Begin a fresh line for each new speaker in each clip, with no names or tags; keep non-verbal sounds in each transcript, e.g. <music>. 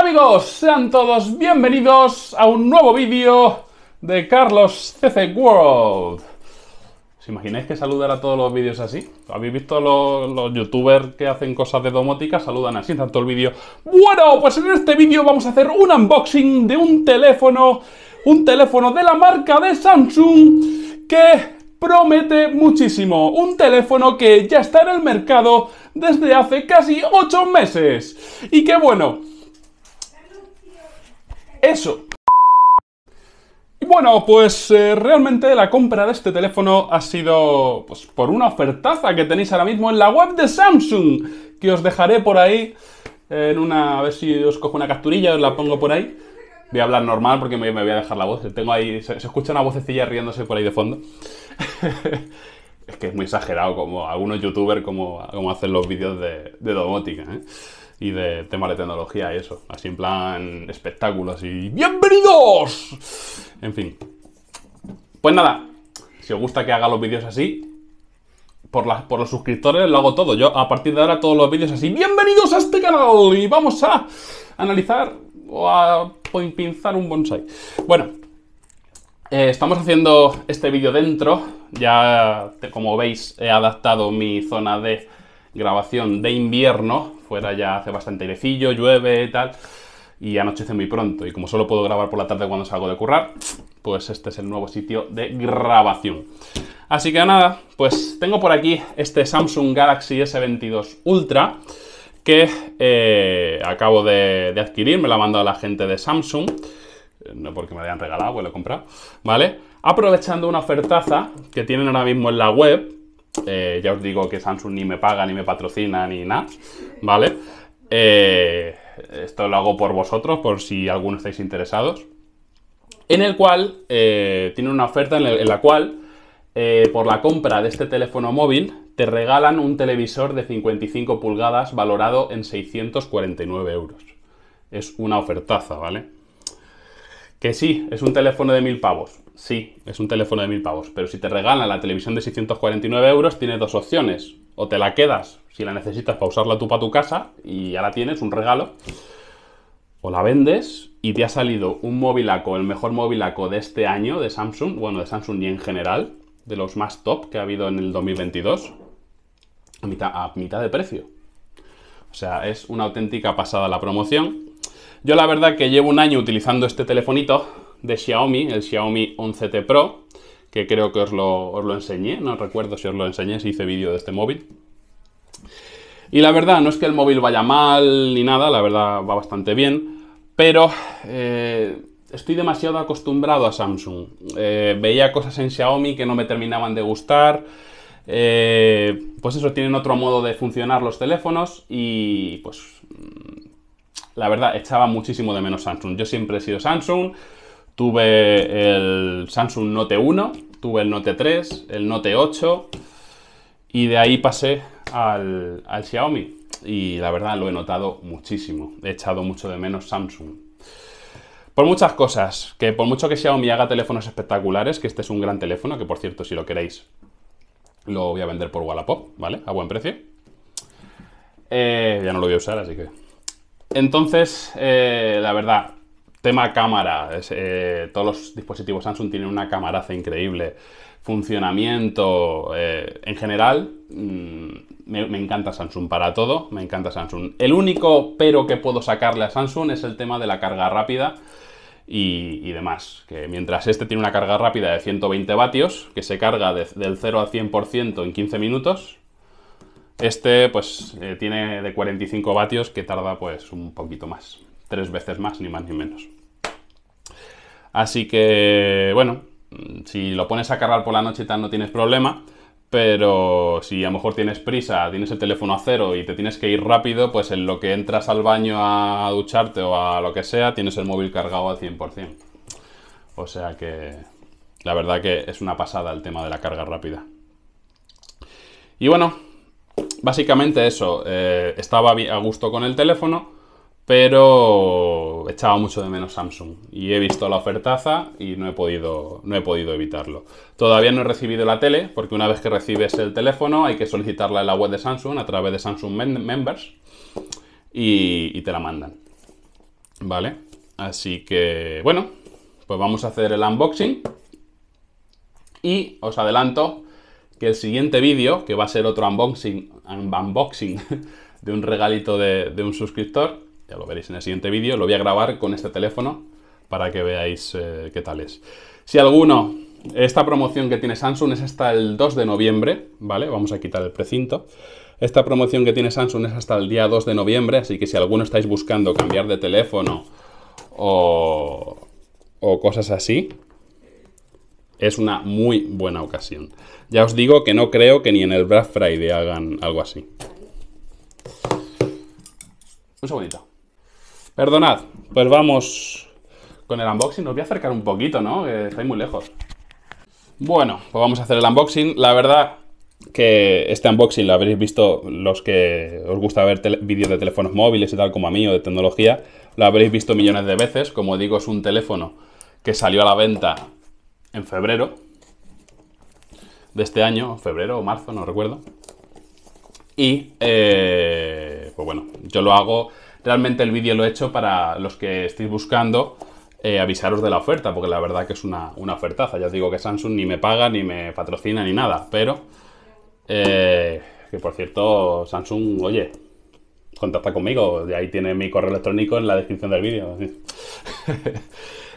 amigos, sean todos bienvenidos a un nuevo vídeo de Carlos CC World. ¿Os imagináis que saludar a todos los vídeos así? ¿Habéis visto los, youtubers que hacen cosas de domótica? Saludan así en tanto el vídeo. Bueno, pues en este vídeo vamos a hacer un unboxing de un teléfono, un teléfono de la marca de Samsung que promete muchísimo. Un teléfono que ya está en el mercado desde hace casi 8 meses. Y que bueno, eso. Y bueno, pues eh, realmente la compra de este teléfono ha sido pues, por una ofertaza que tenéis ahora mismo en la web de Samsung, que os dejaré por ahí en una... A ver si os cojo una capturilla, os la pongo por ahí. Voy a hablar normal porque me, voy a dejar la voz. Tengo ahí... Se, se escucha una vocecilla riéndose por ahí de fondo. <laughs> es que es muy exagerado, como algunos youtubers como, como hacen los vídeos de, domótica, ¿eh? y de temas de tecnología y eso. Así en plan espectáculos y ¡Bienvenidos! En fin. Pues nada, si os gusta que haga los vídeos así, por, por los suscriptores lo hago todo. Yo a partir de ahora todos los vídeos así. ¡Bienvenidos a este canal! Y vamos a analizar o a pinzar un bonsai. Bueno, eh, estamos haciendo este vídeo dentro. Ya, como veis, he adaptado mi zona de grabación de invierno. Fuera ya hace bastante airecillo, llueve y tal. Y anochece muy pronto. Y como solo puedo grabar por la tarde cuando salgo de currar, pues este es el nuevo sitio de grabación. Así que nada, pues tengo por aquí este Samsung Galaxy S22 Ultra que eh, acabo de, de adquirir. Me lo ha mandado la gente de Samsung. Eh, no porque me hayan regalado, pues lo he comprado, ¿vale? Aprovechando una ofertaza que tienen ahora mismo en la web, eh, ya os digo que Samsung ni me paga, ni me patrocina, ni nada, ¿vale? Eh, esto lo hago por vosotros, por si alguno estáis interesados, en el cual tienen una oferta en, en la cual, por la compra de este teléfono móvil, te regalan un televisor de 55 pulgadas valorado en 649 euros. Es una ofertaza, ¿vale? Que sí, es un teléfono de mil pavos. Sí, es un teléfono de mil pavos. Pero si te regalan la televisión de 649 euros, tienes dos opciones. O te la quedas si la necesitas para usarla tú para tu casa y ya la tienes, un regalo. O la vendes y te ha salido un móvilaco, el mejor móvilaco de este año de Samsung, bueno, de Samsung y en general, de los más top que ha habido en el 2022, a mitad, a mitad de precio. O sea, es una auténtica pasada la promoción. Yo la verdad que llevo un año utilizando este telefonito de Xiaomi, el Xiaomi 11T Pro, que creo que os lo, enseñé, no recuerdo si os lo enseñé, si hice vídeo de este móvil. Y la verdad, no es que el móvil vaya mal ni nada, la verdad va bastante bien, pero eh, estoy demasiado acostumbrado a Samsung. Eh, veía cosas en Xiaomi que no me terminaban de gustar. Eh, pues eso, tienen otro modo de funcionar los teléfonos y pues la verdad, echaba muchísimo de menos Samsung. Yo siempre he sido Samsung, tuve el Samsung Note 1, tuve el Note 3, el Note 8 y de ahí pasé al, Xiaomi. Y la verdad lo he notado muchísimo, he echado mucho de menos Samsung. Por muchas cosas, que por mucho que Xiaomi haga teléfonos espectaculares, que este es un gran teléfono, que por cierto, si lo queréis, lo voy a vender por Wallapop, ¿vale? A buen precio. Eh, ya no lo voy a usar, así que entonces, eh, la verdad, tema cámara. Eh, todos los dispositivos Samsung tienen una camaraza increíble. Funcionamiento. Eh, en general, mm, me, encanta Samsung para todo. Me encanta Samsung. El único pero que puedo sacarle a Samsung es el tema de la carga rápida. Y, demás, que mientras este tiene una carga rápida de 120 vatios, que se carga del 0 al 100% en 15 minutos, este pues eh, tiene de 45 vatios que tarda pues un poquito más, tres veces más, ni más ni menos. Así que bueno, mm, si lo pones a cargar por la noche y tal no tienes problema, pero si a lo mejor tienes prisa, tienes el teléfono a cero y te tienes que ir rápido, pues en lo que entras al baño a ducharte o a lo que sea, tienes el móvil cargado al 100%. O sea que la verdad que es una pasada el tema de la carga rápida. Y bueno, básicamente eso, eh, estaba a gusto con el teléfono, pero echaba mucho de menos Samsung. Y he visto la ofertaza y no he podido, no he podido evitarlo. Todavía no he recibido la tele, porque una vez que recibes el teléfono hay que solicitarla en la web de Samsung a través de Samsung Members y te la mandan. ¿Vale? Así que, bueno, pues vamos a hacer el unboxing. Y os adelanto que el siguiente vídeo, que va a ser otro unboxing, unboxing <laughs> de un regalito de, un suscriptor, ya lo veréis en el siguiente vídeo, lo voy a grabar con este teléfono para que veáis eh, qué tal es. Si alguno, esta promoción que tiene Samsung es hasta el 2 de noviembre, ¿vale? Vamos a quitar el precinto. Esta promoción que tiene Samsung es hasta el día 2 de noviembre, así que si alguno estáis buscando cambiar de teléfono o, o cosas así, es una muy buena ocasión. Ya os digo que no creo que ni en el Black Friday hagan algo así. Un segundito. Perdonad, pues vamos con el unboxing. Nos voy a acercar un poquito, ¿no? estáis muy lejos. Bueno, pues vamos a hacer el unboxing. La verdad que este unboxing lo habréis visto los que os gusta ver vídeos de teléfonos móviles y tal como a mí o de tecnología. Lo habréis visto millones de veces. Como digo, es un teléfono que salió a la venta en febrero de este año, febrero o marzo, no recuerdo. Y, eh, pues bueno, yo lo hago, realmente el vídeo lo he hecho para los que estéis buscando eh, avisaros de la oferta, porque la verdad que es una, una, ofertaza. Ya os digo que Samsung ni me paga, ni me patrocina, ni nada, pero... Eh, que por cierto, Samsung, oye, contacta conmigo, de ahí tiene mi correo electrónico en la descripción del vídeo.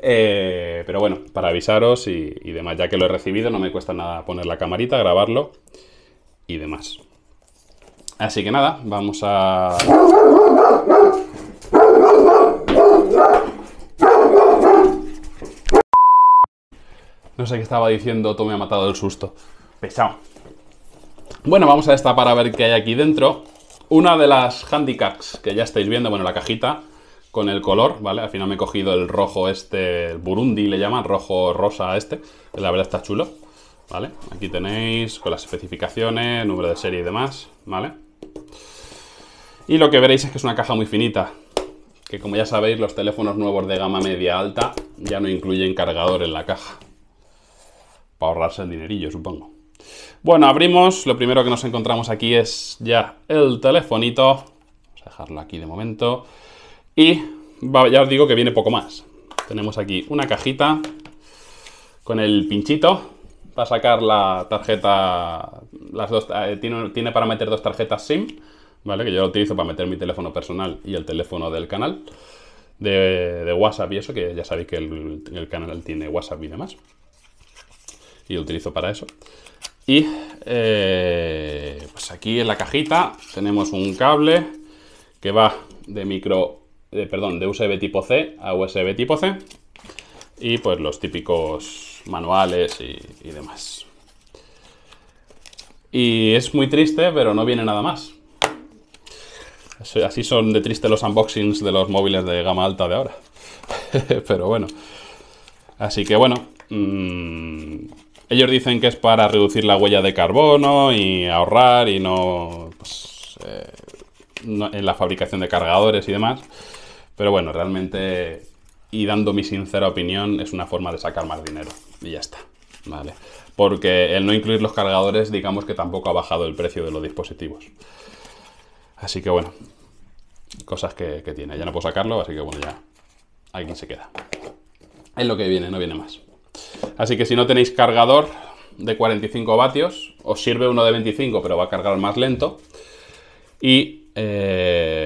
Eh, pero bueno, para avisaros y, demás, ya que lo he recibido, no me cuesta nada poner la camarita, grabarlo y demás. Así que nada, vamos a... No sé qué estaba diciendo, todo me ha matado el susto. Pesado. Bueno, vamos a esta para ver qué hay aquí dentro. Una de las handicaps que ya estáis viendo, bueno, la cajita, con el color, ¿vale? Al final me he cogido el rojo este, el Burundi le llaman, rojo rosa este, que la verdad está chulo, ¿vale? Aquí tenéis con las especificaciones, número de serie y demás, ¿vale? Y lo que veréis es que es una caja muy finita, que como ya sabéis, los teléfonos nuevos de gama media alta ya no incluyen cargador en la caja. Para ahorrarse el dinerillo, supongo. Bueno, abrimos. Lo primero que nos encontramos aquí es ya el telefonito. Vamos a dejarlo aquí de momento. Y ya os digo que viene poco más. Tenemos aquí una cajita con el pinchito para sacar la tarjeta. Las dos, eh, tiene, para meter dos tarjetas SIM, ¿vale? Que yo lo utilizo para meter mi teléfono personal y el teléfono del canal. De, WhatsApp y eso, que ya sabéis que el, canal tiene WhatsApp y demás. Y lo utilizo para eso. Y eh, pues aquí en la cajita tenemos un cable que va de micro eh, perdón, de USB tipo C a USB tipo C y pues los típicos manuales y, demás. Y es muy triste, pero no viene nada más. Así son de triste los unboxings de los móviles de gama alta de ahora. <laughs> pero bueno. Así que bueno. Mm, ellos dicen que es para reducir la huella de carbono y ahorrar y no, pues, eh, no, en la fabricación de cargadores y demás. Pero bueno, realmente, y dando mi sincera opinión, es una forma de sacar más dinero. Y ya está. ¿Vale? Porque el no incluir los cargadores, digamos que tampoco ha bajado el precio de los dispositivos. Así que bueno, cosas que, tiene. Ya no puedo sacarlo, así que bueno, ya alguien se queda. Es lo que viene, no viene más. Así que si no tenéis cargador de 45 vatios, os sirve uno de 25, pero va a cargar más lento. Y eh,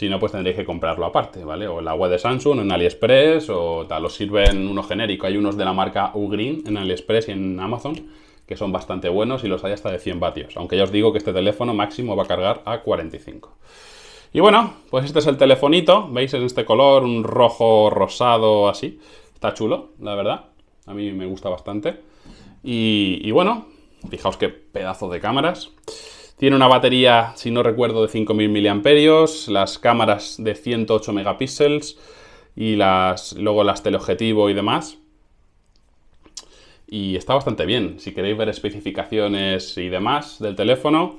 si no, pues tendréis que comprarlo aparte, ¿vale? O en la web de Samsung, en AliExpress, o tal. sirve sirven uno genérico. Hay unos de la marca Ugreen en AliExpress y en Amazon que son bastante buenos y los hay hasta de 100 vatios. Aunque ya os digo que este teléfono máximo va a cargar a 45. Y bueno, pues este es el telefonito. ¿Veis? Es este color, un rojo rosado así. Está chulo, la verdad. A mí me gusta bastante. y bueno, fijaos qué pedazo de cámaras. Tiene una batería, si no recuerdo, de 5.000 mAh, las cámaras de 108 megapíxeles y las, luego las teleobjetivo y demás. Y está bastante bien. Si queréis ver especificaciones y demás del teléfono,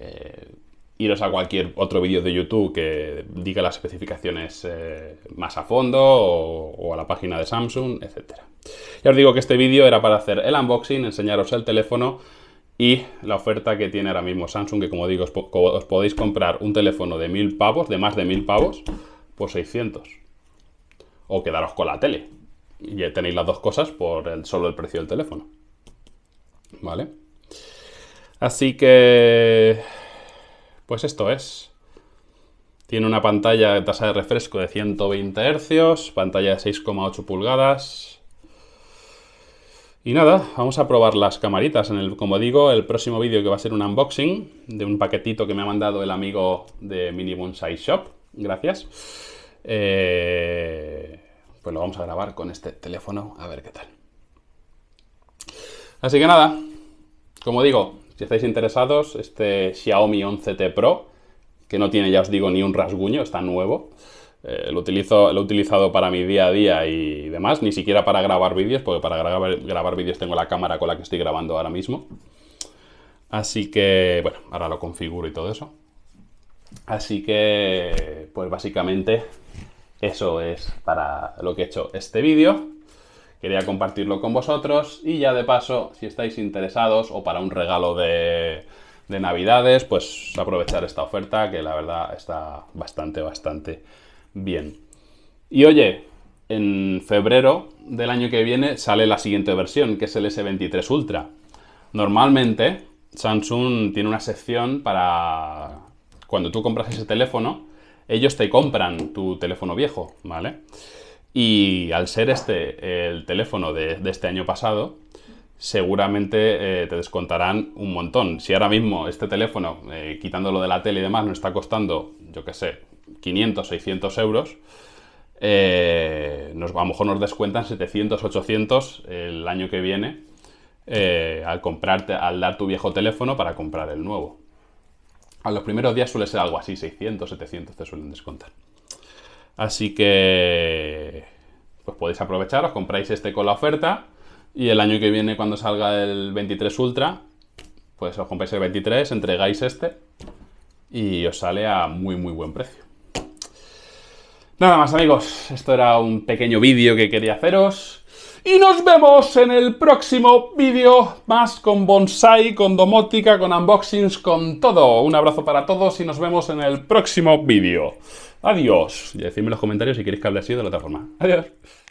eh, iros a cualquier otro vídeo de YouTube que diga las especificaciones eh, más a fondo o, o, a la página de Samsung, etc. Ya os digo que este vídeo era para hacer el unboxing, enseñaros el teléfono y la oferta que tiene ahora mismo Samsung, que como digo, os, podéis comprar un teléfono de mil pavos, de más de mil pavos, por 600. O quedaros con la tele. Y tenéis las dos cosas por el, solo el precio del teléfono. ¿Vale? Así que... Pues esto es. Tiene una pantalla de tasa de refresco de 120 Hz, pantalla de 6,8 pulgadas, y nada, vamos a probar las camaritas. En el, como digo, el próximo vídeo que va a ser un unboxing de un paquetito que me ha mandado el amigo de Mini Bonsai Shop. Gracias. Eh, pues lo vamos a grabar con este teléfono a ver qué tal. Así que nada, como digo, si estáis interesados, este Xiaomi 11T Pro, que no tiene, ya os digo, ni un rasguño, está nuevo. Eh, lo, utilizo, lo he utilizado para mi día a día y demás, ni siquiera para grabar vídeos, porque para grabar, vídeos tengo la cámara con la que estoy grabando ahora mismo. Así que, bueno, ahora lo configuro y todo eso. Así que, pues básicamente, eso es para lo que he hecho este vídeo. Quería compartirlo con vosotros y ya de paso, si estáis interesados o para un regalo de, de Navidades, pues aprovechar esta oferta que la verdad está bastante, bastante bien. Y oye, en febrero del año que viene sale la siguiente versión, que es el S23 Ultra. Normalmente Samsung tiene una sección para cuando tú compras ese teléfono, ellos te compran tu teléfono viejo, ¿vale? Y al ser este el teléfono de, este año pasado, seguramente eh, te descontarán un montón. Si ahora mismo este teléfono, eh, quitándolo de la tele y demás, no está costando, yo qué sé, 500, 600 euros, eh, nos, a lo mejor nos descuentan 700, 800 el año que viene eh, al, comprarte, al dar tu viejo teléfono para comprar el nuevo. A los primeros días suele ser algo así, 600, 700 te suelen descontar. Así que, pues podéis aprovechar, os compráis este con la oferta y el año que viene cuando salga el 23 Ultra, pues os compráis el 23, entregáis este y os sale a muy muy buen precio. Nada más amigos, esto era un pequeño vídeo que quería haceros. Y nos vemos en el próximo vídeo, más con bonsai, con domótica, con unboxings, con todo. Un abrazo para todos y nos vemos en el próximo vídeo. Adiós. Y decidme en los comentarios si queréis que hable así de la otra forma. Adiós.